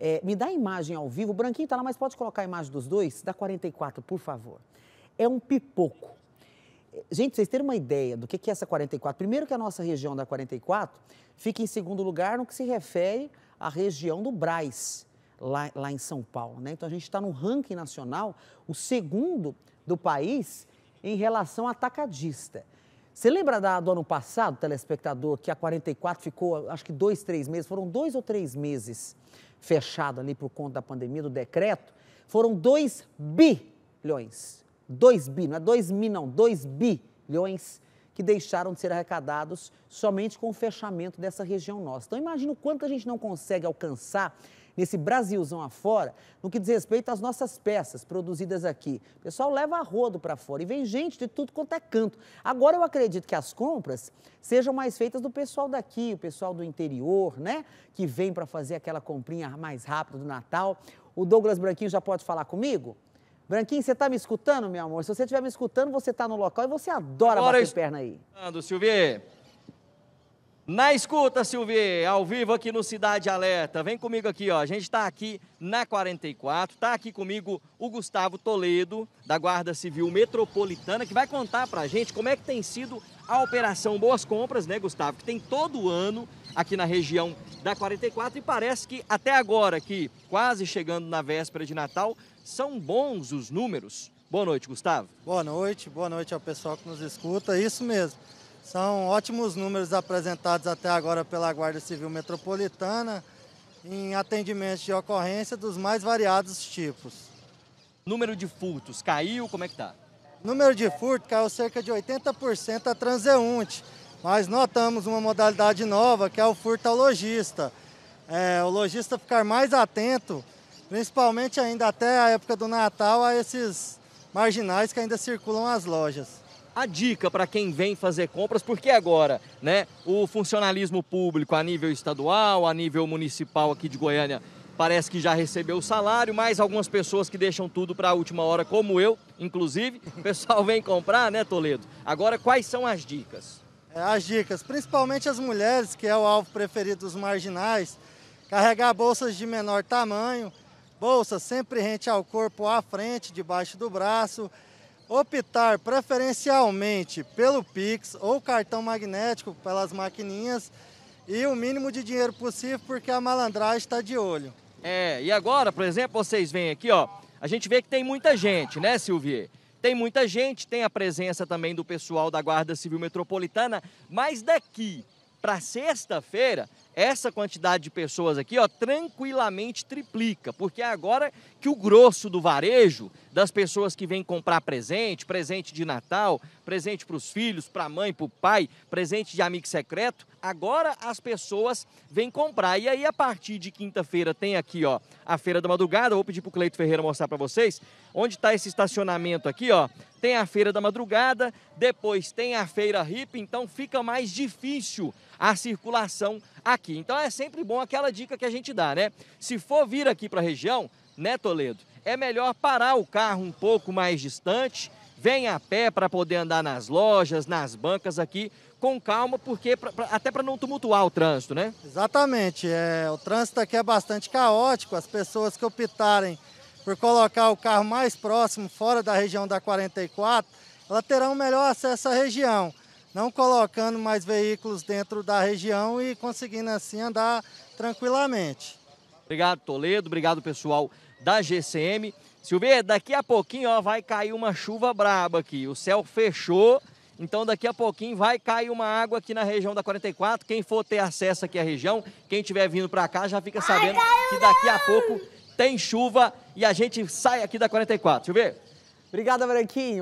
É, me dá a imagem ao vivo. O Branquinho está lá, mas pode colocar a imagem dos dois? Dá 44, por favor. É um pipoco. É, gente, vocês terem uma ideia do que é essa 44. Primeiro que a nossa região da 44 fica em segundo lugar no que se refere à região do Braz, lá, lá em São Paulo. Né? Então a gente está no ranking nacional, o segundo do país em relação atacadista. Você lembra da, do ano passado, telespectador, que a 44 ficou, acho que dois, três meses, foram dois ou três meses fechado ali por conta da pandemia, do decreto, foram 2 bilhões. 2 bi, não é 2 mil, não, 2 bilhões que deixaram de ser arrecadados somente com o fechamento dessa região nossa. Então imagina o quanto a gente não consegue alcançar nesse Brasilzão afora, no que diz respeito às nossas peças produzidas aqui. O pessoal leva a rodo para fora e vem gente de tudo quanto é canto. Agora eu acredito que as compras sejam mais feitas do pessoal daqui, o pessoal do interior, né? Que vem para fazer aquela comprinha mais rápida do Natal. O Douglas Branquinho já pode falar comigo? Branquinho, você está me escutando, meu amor? Se você estiver me escutando, você está no local e você adora Agora bater est... perna aí. Silvio. Na escuta, Silvê, ao vivo aqui no Cidade Alerta. Vem comigo aqui, ó. A gente está aqui na 44. Está aqui comigo o Gustavo Toledo, da Guarda Civil Metropolitana, que vai contar para a gente como é que tem sido a Operação Boas Compras, né, Gustavo? Que tem todo ano aqui na região da 44 e parece que até agora, aqui quase chegando na véspera de Natal, são bons os números. Boa noite, Gustavo. Boa noite, boa noite ao pessoal que nos escuta. Isso mesmo. São ótimos números apresentados até agora pela Guarda Civil Metropolitana em atendimentos de ocorrência dos mais variados tipos. Número de furtos caiu? Como é que tá? Número de furto caiu cerca de 80% a transeunte, mas notamos uma modalidade nova que é o furto ao lojista. É, o lojista ficar mais atento, principalmente ainda até a época do Natal, a esses marginais que ainda circulam as lojas a dica para quem vem fazer compras, porque agora, né, o funcionalismo público a nível estadual, a nível municipal aqui de Goiânia, parece que já recebeu o salário, mas algumas pessoas que deixam tudo para a última hora, como eu, inclusive, o pessoal vem comprar, né, Toledo? Agora, quais são as dicas? É, as dicas, principalmente as mulheres, que é o alvo preferido dos marginais, carregar bolsas de menor tamanho, bolsa sempre rente ao corpo à frente, debaixo do braço, optar preferencialmente pelo Pix ou cartão magnético pelas maquininhas e o mínimo de dinheiro possível porque a malandragem está de olho. É, e agora, por exemplo, vocês vêm aqui, ó, a gente vê que tem muita gente, né, Silvier? Tem muita gente, tem a presença também do pessoal da Guarda Civil Metropolitana, mas daqui para sexta-feira essa quantidade de pessoas aqui, ó, tranquilamente triplica, porque é agora que o grosso do varejo, das pessoas que vêm comprar presente, presente de Natal, presente para os filhos, para a mãe, para o pai, presente de amigo secreto, agora as pessoas vêm comprar. E aí, a partir de quinta-feira, tem aqui, ó, a Feira da Madrugada, vou pedir para o Cleito Ferreira mostrar para vocês, onde está esse estacionamento aqui, ó, tem a Feira da Madrugada, depois tem a Feira Hip, então fica mais difícil a circulação aqui. Então é sempre bom aquela dica que a gente dá, né? Se for vir aqui para a região, né, Toledo? É melhor parar o carro um pouco mais distante, vem a pé para poder andar nas lojas, nas bancas aqui, com calma, porque pra, pra, até para não tumultuar o trânsito, né? Exatamente. É, o trânsito aqui é bastante caótico. As pessoas que optarem por colocar o carro mais próximo, fora da região da 44, elas terão melhor acesso à região não colocando mais veículos dentro da região e conseguindo assim andar tranquilamente. Obrigado, Toledo. Obrigado, pessoal da GCM. Silveira, daqui a pouquinho ó, vai cair uma chuva braba aqui. O céu fechou, então daqui a pouquinho vai cair uma água aqui na região da 44. Quem for ter acesso aqui à região, quem estiver vindo para cá já fica sabendo que daqui a pouco tem chuva e a gente sai aqui da 44. Silveira, Obrigada, Branquinho.